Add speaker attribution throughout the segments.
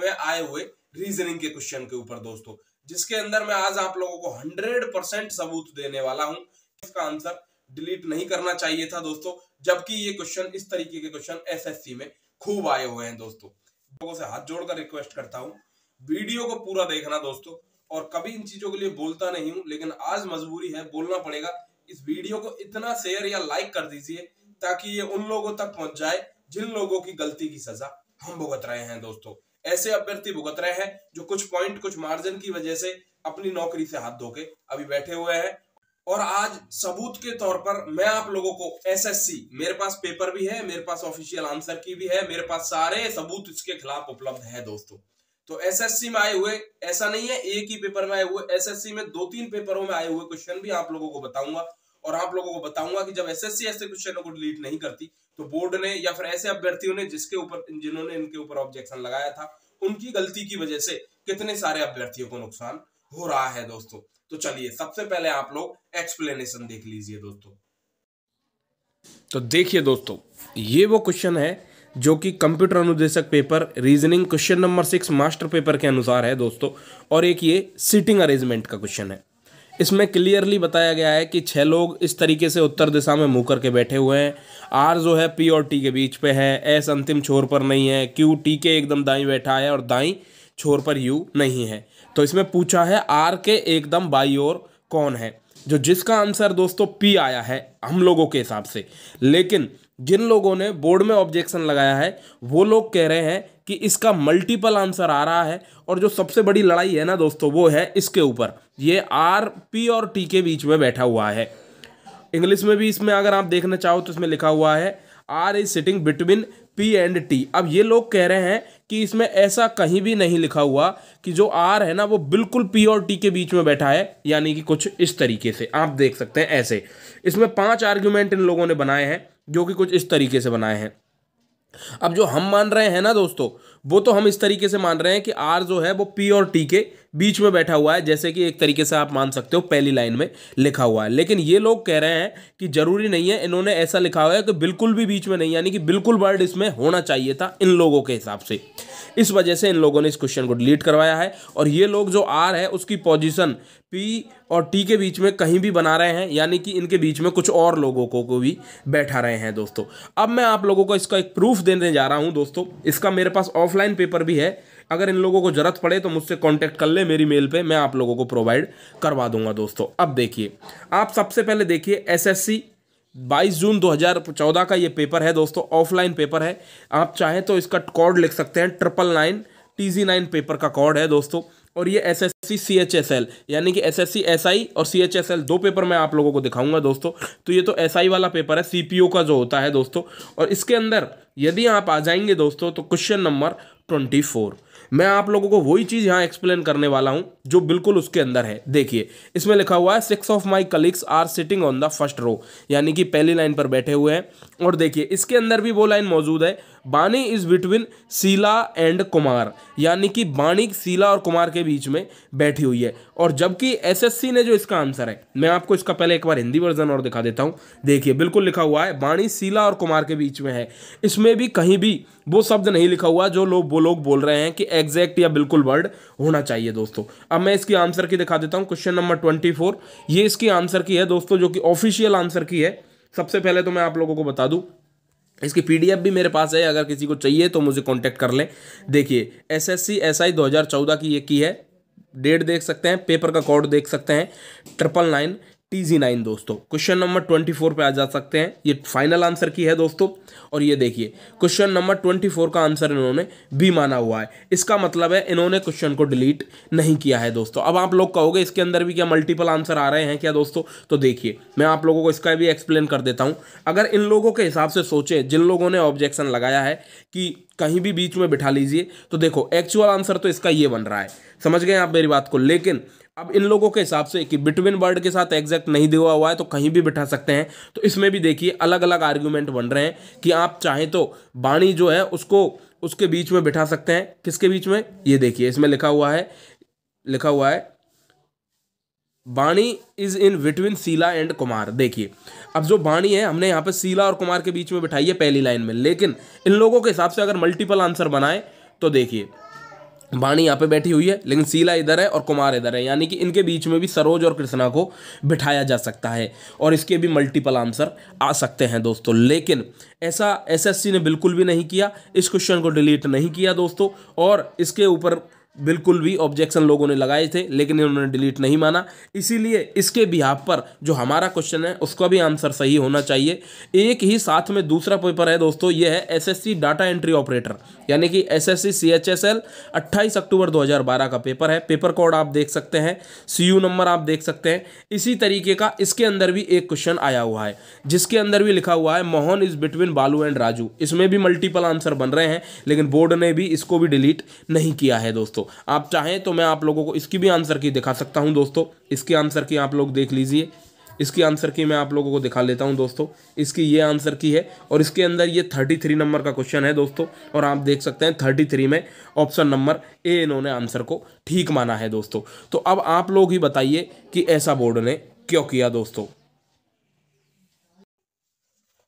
Speaker 1: में आए हुए रीजनिंग के क्वेश्चन के ऊपर दोस्तों जिसके अंदर मैं आज आप लोगों को हंड्रेड परसेंट सबूत देने वाला हूं इसका आंसर डिलीट नहीं करना चाहिए था दोस्तों जबकि ये क्वेश्चन इस तरीके के क्वेश्चन एसएससी में खूब आए हुए हैं दोस्तों लोगों से हाथ जोड़कर रिक्वेस्ट करता हूँ वीडियो को पूरा देखना दोस्तों और कभी इन चीजों के लिए बोलता नहीं हूं लेकिन आज मजबूरी है बोलना पड़ेगा इस वीडियो को इतना शेयर या लाइक कर दीजिए ताकि ये उन लोगों तक पहुंच जाए जिन लोगों की गलती की सजा हम भुगत रहे हैं दोस्तों ऐसे अभ्यर्थी भुगत रहे हैं जो कुछ पॉइंट कुछ मार्जिन की वजह से अपनी नौकरी से हाथ धोके अभी बैठे हुए हैं और आज सबूत के तौर पर मैं आप लोगों को एसएससी मेरे पास पेपर भी है मेरे पास ऑफिशियल आंसर की भी है मेरे पास सारे सबूत इसके खिलाफ उपलब्ध है दोस्तों तो एसएससी में आए हुए ऐसा नहीं है एक ही पेपर में आए हुए एसएससी में दो तीन पेपरों में आए हुए क्वेश्चन भी आप लोगों को बताऊंगा और आप लोगों को बताऊंगा कि जब एसएससी ऐसे क्वेश्चनों को डिलीट नहीं करती तो बोर्ड ने या फिर ऐसे अभ्यर्थियों ने जिसके ऊपर जिन्होंने इनके ऊपर ऑब्जेक्शन लगाया था उनकी गलती की वजह से कितने सारे अभ्यर्थियों को नुकसान हो रहा है दोस्तों तो चलिए सबसे पहले आप लोग एक्सप्लेनेशन देख लीजिए दोस्तों तो देखिए दोस्तों ये वो क्वेश्चन है जो कि कंप्यूटर अनुदेशक paper reasoning question number six master paper के अनुसार है दोस्तों और एक ये सीटिंग अरेंजमेंट का क्वेश्चन है इसमें क्लियरली बताया गया है कि छह लोग इस तरीके से उत्तर दिशा में मुँह करके बैठे हुए हैं आर जो है पी और टी के बीच पे है एस अंतिम छोर पर नहीं है क्यू टी के एकदम दाई बैठा है और दाई छोर पर यू नहीं है तो इसमें पूछा है आर के एकदम बाई और कौन है जो जिसका आंसर दोस्तों पी आया है हम लोगों के हिसाब से लेकिन जिन लोगों ने बोर्ड में ऑब्जेक्शन लगाया है वो लोग कह रहे हैं कि इसका मल्टीपल आंसर आ रहा है और जो सबसे बड़ी लड़ाई है ना दोस्तों वो है इसके ऊपर ये आर पी और टी के बीच में बैठा हुआ है इंग्लिश में भी इसमें अगर आप देखना चाहो तो इसमें लिखा हुआ है R is sitting between P and T अब ये लोग कह रहे हैं कि इसमें ऐसा कहीं भी नहीं लिखा हुआ कि जो आर है ना वो बिल्कुल पी और टी के बीच में बैठा है यानी कि कुछ इस तरीके से आप देख सकते हैं ऐसे इसमें पांच आर्ग्यूमेंट इन लोगों ने बनाए हैं जो कि कुछ इस तरीके से बनाए हैं अब जो हम मान रहे हैं ना दोस्तों वो तो हम इस तरीके से मान रहे हैं कि आर जो है वो पी और टी के बीच में बैठा हुआ है जैसे कि एक तरीके से आप मान सकते हो पहली लाइन में लिखा हुआ है लेकिन ये लोग कह रहे हैं कि जरूरी नहीं है इन्होंने ऐसा लिखा हुआ है कि बिल्कुल भी बीच में नहीं यानी कि बिल्कुल वर्ड इसमें होना चाहिए था इन लोगों के हिसाब से इस वजह से इन लोगों ने इस क्वेश्चन को डिलीट करवाया है और ये लोग जो आर है उसकी पोजिशन पी और टी के बीच में कहीं भी बना रहे हैं यानी कि इनके बीच में कुछ और लोगों को भी बैठा रहे हैं दोस्तों अब मैं आप लोगों को इसका एक प्रूफ देने जा रहा हूँ दोस्तों इसका मेरे पास ऑफलाइन पेपर भी है अगर इन लोगों को ज़रूरत पड़े तो मुझसे कॉन्टेक्ट कर ले मेरी मेल पर मैं आप लोगों को प्रोवाइड करवा दूंगा दोस्तों अब देखिए आप सबसे पहले देखिए एसएससी 22 जून 2014 का ये पेपर है दोस्तों ऑफलाइन पेपर है आप चाहें तो इसका कॉड लिख सकते हैं triple nine T G nine paper का कॉड है दोस्तों और ये S S C C H S L यानी कि S S C S I और सी एच एस एल दो पेपर मैं आप लोगों को दिखाऊंगा दोस्तों तो ये तो एस SI आई वाला पेपर है सी पी ओ का जो होता है दोस्तों और इसके अंदर यदि आप आ जाएंगे दोस्तों तो क्वेश्चन नंबर ट्वेंटी फोर मैं आप लोगों को वही चीज़ यहां एक्सप्लेन करने वाला हूं जो बिल्कुल उसके अंदर है देखिए इसमें लिखा हुआ है six of my colleagues are sitting on the first row यानी कि पहली लाइन पर बैठे हुए हैं और देखिए इसके अंदर भी वो लाइन मौजूद है Bani is between Sheela and Kumar यानी कि बाणी सीला और कुमार के बीच में बैठी हुई है और जबकि एसएससी ने जो इसका आंसर है मैं आपको इसका पहले एक बार हिंदी वर्जन और दिखा देता हूं देखिए बिल्कुल लिखा हुआ है बाणी सीला और कुमार के बीच में है इसमें इसमें भी कहीं भी वो शब्द नहीं लिखा हुआ जो लोग वो लोग बोल रहे हैं कि एग्जैक्ट या बिल्कुल वर्ड होना चाहिए दोस्तों अब मैं इसकी आंसर की दिखा देता हूँ क्वेश्चन नंबर ट्वेंटी फोर ये इसकी आंसर की है दोस्तों जो कि ऑफिशियल आंसर की है सबसे पहले तो मैं आप लोगों को बता दूँ इसकी पीडीएफ भी मेरे पास है अगर किसी को चाहिए तो मुझे कांटेक्ट कर लें देखिए एसएससी एसआई 2014 की ये की है डेट देख सकते हैं पेपर का कोड देख सकते हैं ट्रिपल नाइन टी नाइन दोस्तों क्वेश्चन नंबर ट्वेंटी फोर पर आ जा सकते हैं ये फाइनल आंसर की है दोस्तों और ये देखिए क्वेश्चन नंबर ट्वेंटी फोर का आंसर इन्होंने बी माना हुआ है इसका मतलब है इन्होंने क्वेश्चन को डिलीट नहीं किया है दोस्तों अब आप लोग कहोगे इसके अंदर भी क्या मल्टीपल आंसर आ रहे हैं क्या दोस्तों तो देखिए मैं आप लोगों को इसका भी एक्सप्लेन कर देता हूँ अगर इन लोगों के हिसाब से सोचे जिन लोगों ने ऑब्जेक्शन लगाया है कि कहीं भी बीच में बिठा लीजिए तो देखो एक्चुअल आंसर तो इसका ये बन रहा है समझ गए आप मेरी बात को लेकिन अब इन लोगों के हिसाब से कि बिटवीन वर्ड के साथ एग्जैक्ट नहीं दिया हुआ है तो कहीं भी बिठा सकते हैं तो इसमें भी देखिए अलग अलग आर्ग्यूमेंट बन रहे हैं कि आप चाहे तो बाणी जो है उसको उसके बीच में बिठा सकते हैं किसके बीच में ये देखिए इसमें लिखा हुआ है लिखा हुआ है Bani is in between Sheela and Kumar देखिए अब जो बाणी है हमने यहाँ पर सीला और कुमार के बीच में बिठाई है पहली लाइन में लेकिन इन लोगों के हिसाब से अगर मल्टीपल आंसर बनाए तो देखिए वाणी यहाँ पे बैठी हुई है लेकिन सीला इधर है और कुमार इधर है यानी कि इनके बीच में भी सरोज और कृष्णा को बिठाया जा सकता है और इसके भी मल्टीपल आंसर आ सकते हैं दोस्तों लेकिन ऐसा एसएससी ने बिल्कुल भी नहीं किया इस क्वेश्चन को डिलीट नहीं किया दोस्तों और इसके ऊपर बिल्कुल भी ऑब्जेक्शन लोगों ने लगाए थे लेकिन इन्होंने डिलीट नहीं माना इसीलिए इसके बिहाफ पर जो हमारा क्वेश्चन है उसका भी आंसर सही होना चाहिए एक ही साथ में दूसरा पेपर है दोस्तों ये है एसएससी डाटा एंट्री ऑपरेटर यानी कि एसएससी सीएचएसएल 28 अक्टूबर 2012 का पेपर है पेपर कोड आप देख सकते हैं सी नंबर आप देख सकते हैं इसी तरीके का इसके अंदर भी एक क्वेश्चन आया हुआ है जिसके अंदर भी लिखा हुआ है Mohan is between Balu and Raju इसमें भी मल्टीपल आंसर बन रहे हैं लेकिन बोर्ड ने भी इसको भी डिलीट नहीं किया है दोस्तों आप चाहें तो मैं आप लोगों को इसकी भी आंसर की दिखा सकता हूँ दोस्तों इसकी आंसर की आप लोग देख लीजिए इसकी आंसर की मैं आप लोगों को दिखा लेता हूं दोस्तों इसकी ये आंसर की है और इसके अंदर ये थर्टी थ्री नंबर का क्वेश्चन है दोस्तों और आप देख सकते हैं थर्टी थ्री में ऑप्शन नंबर ए इन्होंने आंसर को ठीक माना है दोस्तों तो अब आप लोग ही बताइए कि ऐसा बोर्ड ने क्यों किया दोस्तों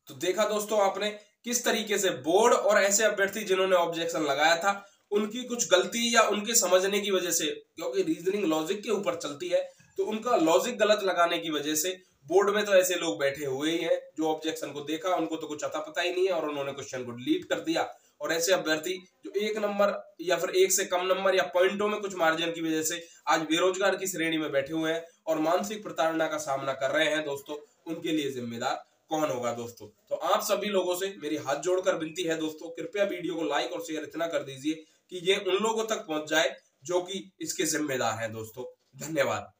Speaker 1: तो देखा दोस्तों आपने किस तरीके से बोर्ड और ऐसे अभ्यर्थी जिन्होंने ऑब्जेक्शन लगाया था उनकी कुछ गलती या उनके समझने की वजह से क्योंकि रीजनिंग लॉजिक के ऊपर चलती है तो उनका लॉजिक गलत लगाने की वजह से बोर्ड में तो ऐसे लोग बैठे हुए ही हैं जो ऑब्जेक्शन को देखा उनको तो कुछ अता पता ही नहीं है और उन्होंने क्वेश्चन को डिलीट कर दिया और ऐसे अभ्यर्थी जो एक नंबर या फिर एक से कम नंबर या पॉइंटों में कुछ मार्जिन की वजह से आज बेरोजगार की श्रेणी में बैठे हुए हैं और मानसिक प्रताड़ना का सामना कर रहे हैं दोस्तों उनके लिए जिम्मेदार कौन होगा दोस्तों तो आप सभी लोगों से मेरी हाथ जोड़कर विनती है दोस्तों कृपया वीडियो को लाइक और शेयर इतना कर दीजिए कि ये उन लोगों तक पहुंच जाए जो कि इसके जिम्मेदार हैं दोस्तों धन्यवाद